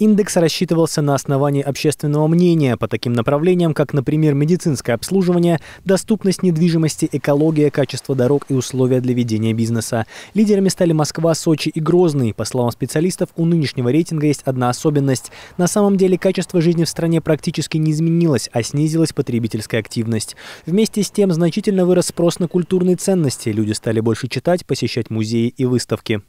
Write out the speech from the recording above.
Индекс рассчитывался на основании общественного мнения по таким направлениям, как, например, медицинское обслуживание, доступность недвижимости, экология, качество дорог и условия для ведения бизнеса. Лидерами стали Москва, Сочи и Грозный. По словам специалистов, у нынешнего рейтинга есть одна особенность. На самом деле качество жизни в стране практически не изменилось, а снизилась потребительская активность. Вместе с тем значительно вырос спрос на культурные ценности. Люди стали больше читать, посещать музеи и выставки.